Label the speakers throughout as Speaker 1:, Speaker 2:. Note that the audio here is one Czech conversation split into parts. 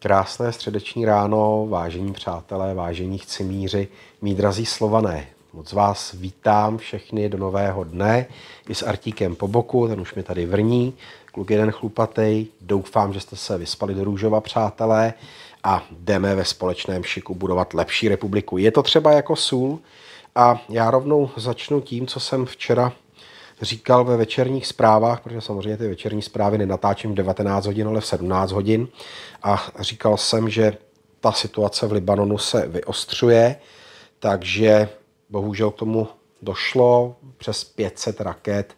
Speaker 1: Krásné středeční ráno, vážení přátelé, vážení míři, mý drazí slované. Moc vás vítám všechny do nového dne i s Artíkem po boku, ten už mi tady vrní, kluk jeden chlupatej. Doufám, že jste se vyspali do růžova, přátelé, a jdeme ve společném šiku budovat lepší republiku. Je to třeba jako sůl a já rovnou začnu tím, co jsem včera říkal ve večerních zprávách, protože samozřejmě ty večerní zprávy nenatáčím v 19 hodin, ale v 17 hodin. A říkal jsem, že ta situace v Libanonu se vyostřuje, takže bohužel k tomu došlo přes 500 raket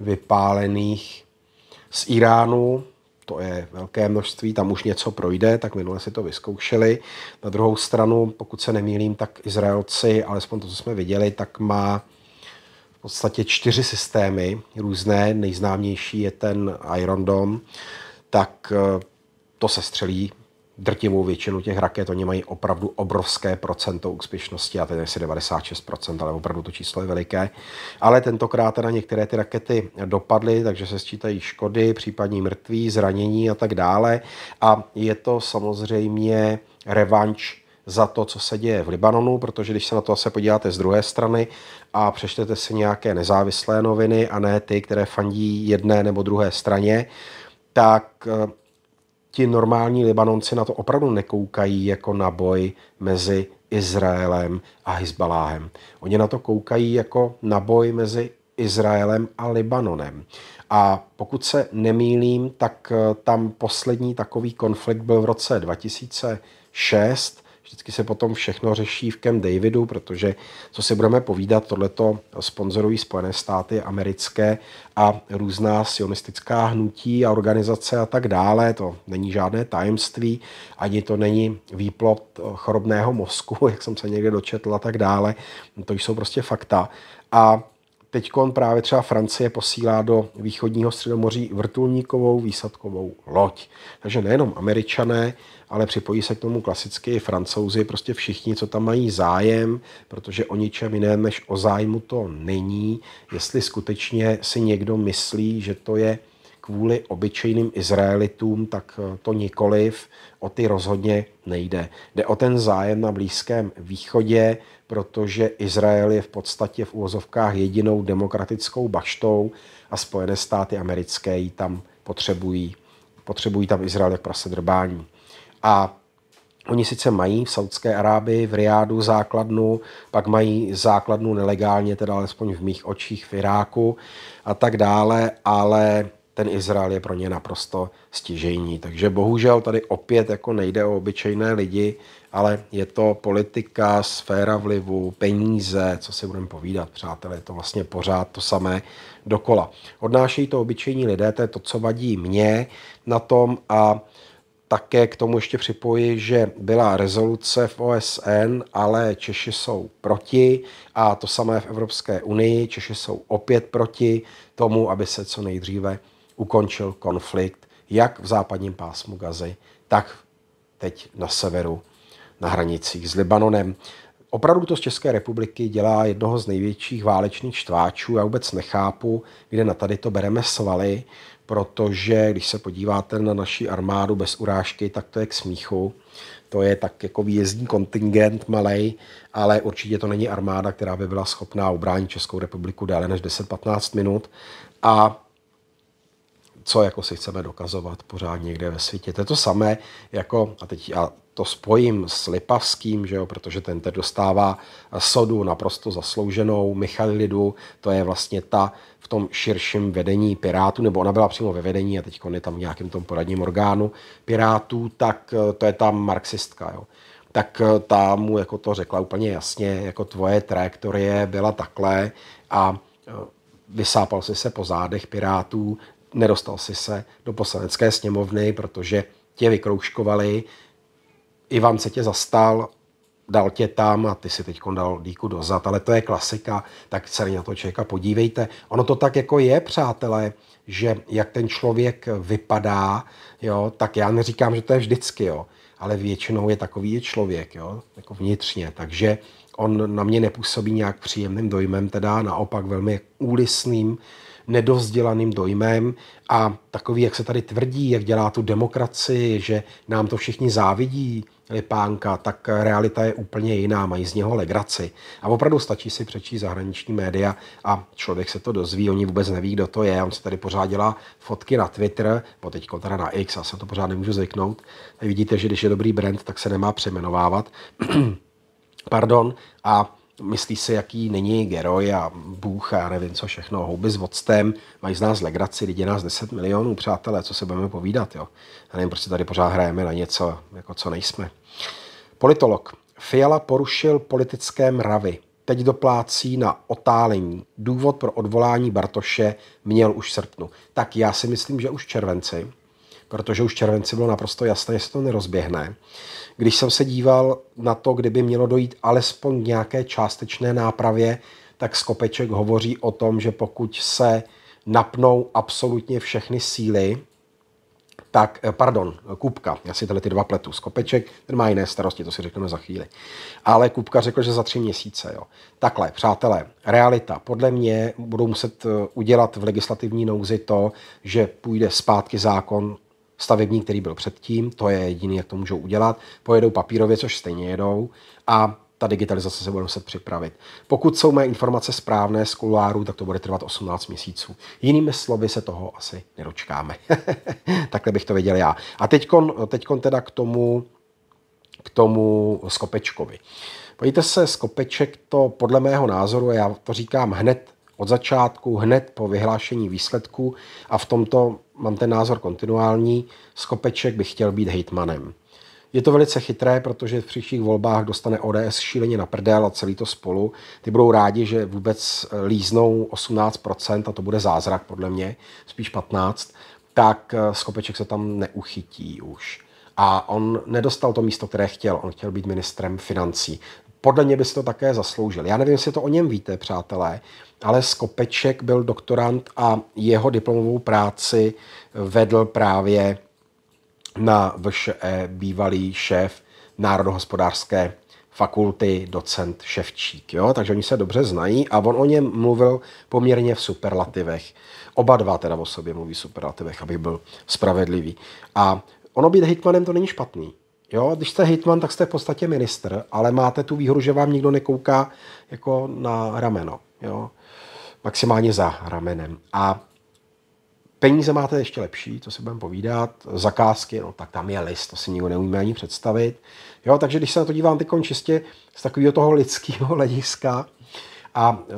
Speaker 1: vypálených z Iránu, to je velké množství, tam už něco projde, tak minule si to vyzkoušeli. Na druhou stranu, pokud se nemýlím, tak Izraelci, alespoň to, co jsme viděli, tak má podstatě čtyři systémy různé, nejznámější je ten Iron Dome, tak eh, to se střelí drtivou většinu těch raket, oni mají opravdu obrovské procento úspěšnosti, a teď asi 96%, ale opravdu to číslo je veliké. Ale tentokrát na některé ty rakety dopadly, takže se sčítají škody, případní mrtví, zranění a tak dále. A je to samozřejmě revanč za to, co se děje v Libanonu, protože když se na to zase podíváte z druhé strany a přečtete si nějaké nezávislé noviny a ne ty, které fandí jedné nebo druhé straně, tak eh, ti normální Libanonci na to opravdu nekoukají jako na boj mezi Izraelem a Hezbaláhem. Oni na to koukají jako na boj mezi Izraelem a Libanonem. A pokud se nemýlím, tak eh, tam poslední takový konflikt byl v roce 2006, Vždycky se potom všechno řeší v Camp Davidu, protože, co si budeme povídat, tohleto sponzorují Spojené státy americké a různá sionistická hnutí a organizace a tak dále. To není žádné tajemství, ani to není výplot eh, chorobného mozku, jak jsem se někde dočetl a tak dále. To jsou prostě fakta. A Teď právě třeba Francie posílá do východního středomoří vrtulníkovou výsadkovou loď. Takže nejenom američané, ale připojí se k tomu klasicky i francouzi, prostě všichni, co tam mají zájem, protože o ničem jiném než o zájmu to není. Jestli skutečně si někdo myslí, že to je kvůli obyčejným Izraelitům, tak eh, to nikoliv, o ty rozhodně nejde. Jde o ten zájem na Blízkém východě, protože Izrael je v podstatě v úvozovkách jedinou demokratickou baštou a Spojené státy americké ji tam potřebují. Potřebují tam Izrael jak prase drbání. A Oni sice mají v Saudské Arábii, v Riádu základnu, pak mají základnu nelegálně, teda alespoň v mých očích v Iráku a tak dále, ale ten Izrael je pro ně naprosto stěžejní. Takže bohužel tady opět jako nejde o obyčejné lidi, ale je to politika, sféra vlivu, peníze, co si budeme povídat, přátelé, je to vlastně pořád to samé dokola. Odnášejí to obyčejní lidé, to je to, co vadí mě na tom a také k tomu ještě připoji, že byla rezoluce v OSN, ale Češi jsou proti a to samé v Evropské unii. Češi jsou opět proti tomu, aby se co nejdříve ukončil konflikt jak v západním pásmu Gazy, tak teď na severu na hranicích s Libanonem. Opravdu to z České republiky dělá jednoho z největších válečných štváčů. Já vůbec nechápu, kde na tady to bereme svaly, protože když se podíváte na naši armádu bez urážky, tak to je k smíchu. To je tak jako výjezdní kontingent malý, ale určitě to není armáda, která by byla schopná ubránit Českou republiku déle než 10-15 minut. A co jako si chceme dokazovat pořád někde ve světě. To je to samé, jako, a teď já to spojím s Lipavským, že jo, protože ten teď dostává sodu naprosto zaslouženou, Michalidu, to je vlastně ta v tom širším vedení Pirátů, nebo ona byla přímo ve vedení a teď je tam v nějakém tom poradním orgánu Pirátů, tak eh, to je ta marxistka. Jo tak eh, ta mu jako to řekla úplně jasně, jako tvoje trajektorie byla takhle a eh, vysápal si se po zádech pirátů, nedostal si se do poslanecké sněmovny, protože tě vykrouškovali, Ivan se tě zastal, dal tě tam a ty si teď dal dýku dozad, ale to je klasika, tak se na to člověka podívejte. Ono to tak jako je, přátelé, že jak ten člověk vypadá, jo, tak já neříkám, že to je vždycky, jo, ale většinou je takový je člověk, jo, jako vnitřně, takže on na mě nepůsobí nějak příjemným dojmem, teda naopak velmi úlisným, nedovzdělaným dojmem a takový, jak se tady tvrdí, jak dělá tu demokracii, že nám to všichni závidí, Lipánka, tak realita je úplně jiná, mají z něho legraci. A opravdu stačí si přečíst zahraniční média a člověk se to dozví, oni vůbec neví, kdo to je. On se tady pořád dělá fotky na Twitter, po teď teda na X, a se to pořád nemůžu zvyknout. vidíte, že když je dobrý brand, tak se nemá přemenovávat. Pardon. A myslí si, jaký není Geroj a Bůh a nevím co všechno, houby s vodstem, mají z nás legraci, lidi nás 10 milionů, přátelé, co se budeme povídat, jo. Já nevím, proč si tady pořád hrajeme na něco, jako co nejsme. Politolog. Fiala porušil politické mravy. Teď doplácí na otálení. Důvod pro odvolání Bartoše měl už v srpnu. Tak já si myslím, že už v červenci, protože už v červenci bylo naprosto jasné, že se to nerozběhne. Když jsem se díval na to, kdyby mělo dojít alespoň nějaké částečné nápravě, tak Skopeček hovoří o tom, že pokud se napnou absolutně všechny síly, tak, eh, pardon, Kupka, já si tyhle ty dva pletu, Skopeček, ten má jiné starosti, to si řekneme za chvíli. Ale Kupka řekl, že za tři měsíce, jo. Takhle, přátelé, realita. Podle mě budou muset eh, udělat v legislativní nouzi to, že půjde zpátky zákon stavební, který byl předtím, to je jediný, jak to můžou udělat, pojedou papírově, což stejně jedou, a ta digitalizace se bude muset připravit. Pokud jsou mé informace správné z kuláru, tak to bude trvat 18 měsíců. Jinými slovy se toho asi nedočkáme. Takhle bych to věděl já. A teďkon, teďkon teda k tomu, k tomu Skopečkovi. Pojďte se, Skopeček to podle mého názoru, já to říkám hned od začátku, hned po vyhlášení výsledků a v tomto mám ten názor kontinuální, Skopeček by chtěl být hejtmanem. Je to velice chytré, protože v příštích volbách dostane ODS šíleně na prdel a celý to spolu. Ty budou rádi, že vůbec eh, líznou 18%, a to bude zázrak podle mě, spíš 15, tak eh, Skopeček se tam neuchytí už. A on nedostal to místo, které chtěl. On chtěl být ministrem financí podle mě by si to také zasloužil. Já nevím, jestli to o něm víte, přátelé, ale Skopeček byl doktorant a jeho diplomovou práci vedl právě na VŠE bývalý šéf Národohospodářské fakulty, docent Ševčík. Jo? Takže oni se dobře znají a on o něm mluvil poměrně v superlativech. Oba dva teda o sobě mluví v superlativech, aby byl spravedlivý. A ono být hitmanem to není špatný. Jo, když jste hitman, tak jste v podstatě minister, ale máte tu výhru, že vám nikdo nekouká jako na rameno. Jo maximálně za ramenem. A peníze máte ještě lepší, to si budeme povídat, zakázky, no tak tam je list, to si nikdo neumíme ani představit. Jo, takže když se na to dívám teď čistě z takového toho lidského hlediska a e,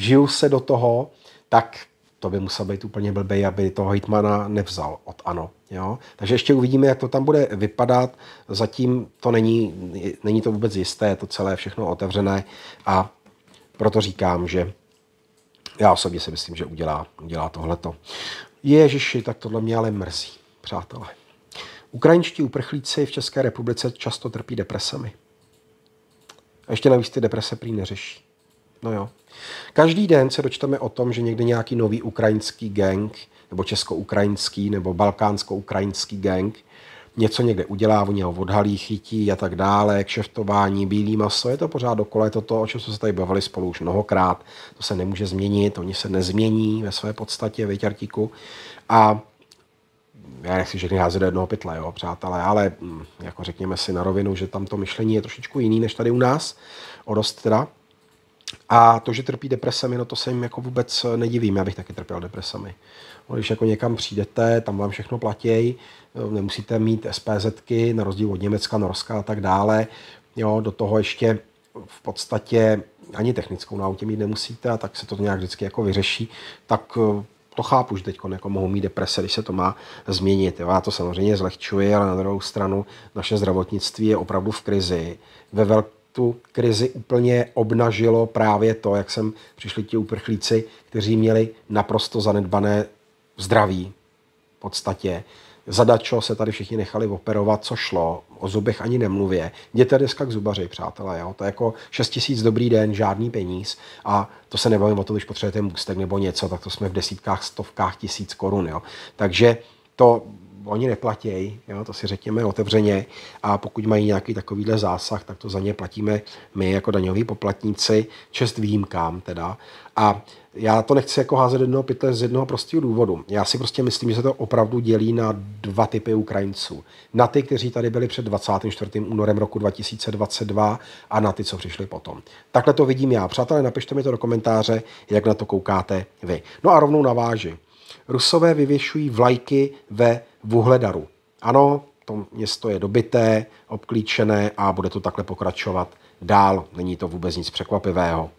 Speaker 1: žiju se do toho, tak to by musel být úplně blbej, aby toho hejtmana nevzal od ANO. Jo? Takže ještě uvidíme, jak to tam bude vypadat. Zatím to není, není to vůbec jisté, je to celé všechno otevřené a proto říkám, že já osobně si myslím, že udělá, udělá tohleto. Ježiši, tak tohle mě ale mrzí, přátelé. Ukrajinští uprchlíci v České republice často trpí depresemi. A ještě navíc ty deprese prý neřeší. No jo. Každý den se dočteme o tom, že někde nějaký nový ukrajinský gang, nebo česko-ukrajinský, nebo balkánsko-ukrajinský gang, něco někde udělá, oni ho odhalí, chytí a tak dále, kšeftování, bílý maso, je to pořád dokole to, o čem jsme se tady bavili spolu už mnohokrát, to se nemůže změnit, oni se nezmění ve své podstatě, větěrtíku. A já nechci všechny házet do jednoho pytle, jo, přátelé, ale mm, jako řekněme si na rovinu, že tam to myšlení je trošičku jiný než tady u nás, o dost teda. A to, že trpí depresemi, no to se jim jako vůbec nedivím, já bych taky trpěl depresemi. No, když jako někam přijdete, tam vám všechno platí, nemusíte mít SPZky, na rozdíl od Německa, Norska a tak dále. Jo, do toho ještě v podstatě ani technickou na autě mít nemusíte, a tak se to nějak vždycky jako vyřeší, tak eh, to chápu, že teď jako mohou mít deprese, když se to má změnit. Já to samozřejmě zlehčuji, ale na druhou stranu naše zdravotnictví je opravdu v krizi. Ve velké tu krizi úplně obnažilo právě to, jak sem přišli ti uprchlíci, kteří měli naprosto zanedbané zdraví v podstatě. Zadačo se tady všichni nechali operovat, co šlo, o zubech ani nemluvě. Jděte dneska k zubaři, přátelé, jo? to je jako 6 tisíc dobrý den, žádný peníz a to se nebavím o to, když potřebujete můstek nebo něco, tak to jsme v desítkách, stovkách tisíc korun. Jo? Takže to oni neplatí, to si řekněme otevřeně, a pokud mají nějaký takovýhle zásah, tak to za ně platíme my jako daňoví poplatníci, čest výjimkám teda. A já to nechci jako házet do jednoho pytle z jednoho prostého důvodu. Já si prostě myslím, že se to opravdu dělí na dva typy Ukrajinců. Na ty, kteří tady byli před 24. únorem roku 2022 a na ty, co přišli potom. Takhle to vidím já. Přátelé, napište mi to do komentáře, jak na to koukáte vy. No a rovnou naváži. Rusové vyvěšují vlajky ve v Uhledaru. Ano, to město je dobité, obklíčené a bude to takhle pokračovat dál. Není to vůbec nic překvapivého.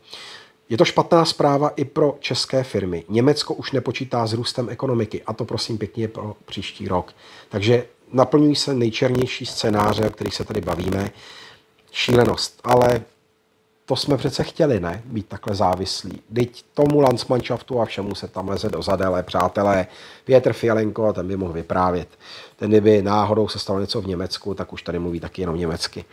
Speaker 1: Je to špatná zpráva i pro české firmy. Německo už nepočítá s růstem ekonomiky a to prosím pěkně pro příští rok. Takže naplňují se nejčernější scénáře, o kterých se tady bavíme. Šílenost, ale to jsme přece chtěli, ne? Být takhle závislí. Teď tomu Landsmanšaftu a všemu se tam leze do zadele, přátelé. Pětr Fialenko, a ten by mohl vyprávět. Ten kdyby náhodou se stalo něco v Německu, tak už tady mluví taky jenom německy.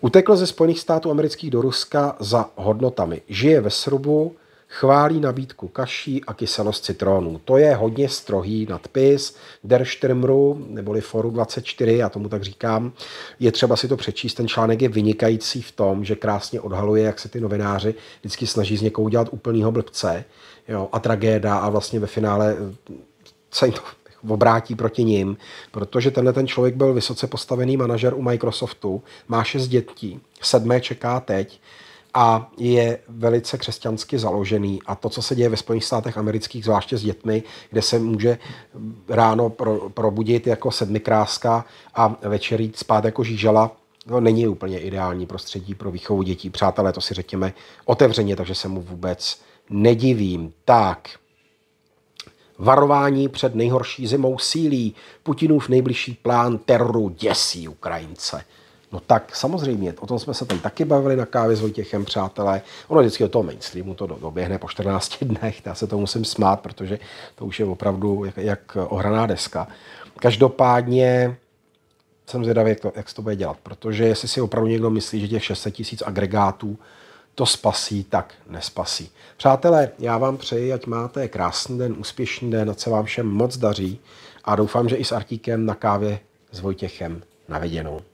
Speaker 1: Utekl ze Spojených států amerických do Ruska za hodnotami. Žije ve Srubu, Chválí nabídku kaší a kyselost citronů. To je hodně strohý nadpis Der Sturmru, neboli Foru 24, já tomu tak říkám. Je třeba si to přečíst, ten článek je vynikající v tom, že krásně odhaluje, jak se ty novináři vždycky snaží z někoho udělat úplného blbce jo, a tragéda a vlastně ve finále eh, se to obrátí proti ním, protože tenhle ten člověk byl vysoce postavený manažer u Microsoftu, má šest dětí, sedmé čeká teď, a je velice křesťansky založený. A to, co se děje ve Spojených státech amerických, zvláště s dětmi, kde se může mm, ráno pro, probudit jako sedmikráska a večer jít spát jako žížela, no, není úplně ideální prostředí pro výchovu dětí. Přátelé, to si řekněme otevřeně, takže se mu vůbec nedivím. Tak, Varování před nejhorší zimou sílí. Putinův nejbližší plán teroru děsí Ukrajince. No tak samozřejmě, o tom jsme se tam taky bavili na kávě s Vojtěchem, přátelé. Ono vždycky o toho mainstreamu to doběhne po 14 dnech, já se to musím smát, protože to už je opravdu jak, jak ohraná deska. Každopádně jsem zvědavý, jak to, jak to bude dělat, protože jestli si opravdu někdo myslí, že těch 600 tisíc agregátů to spasí, tak nespasí. Přátelé, já vám přeji, ať máte krásný den, úspěšný den, ať se vám všem moc daří a doufám, že i s Artíkem na kávě s Vojtěchem na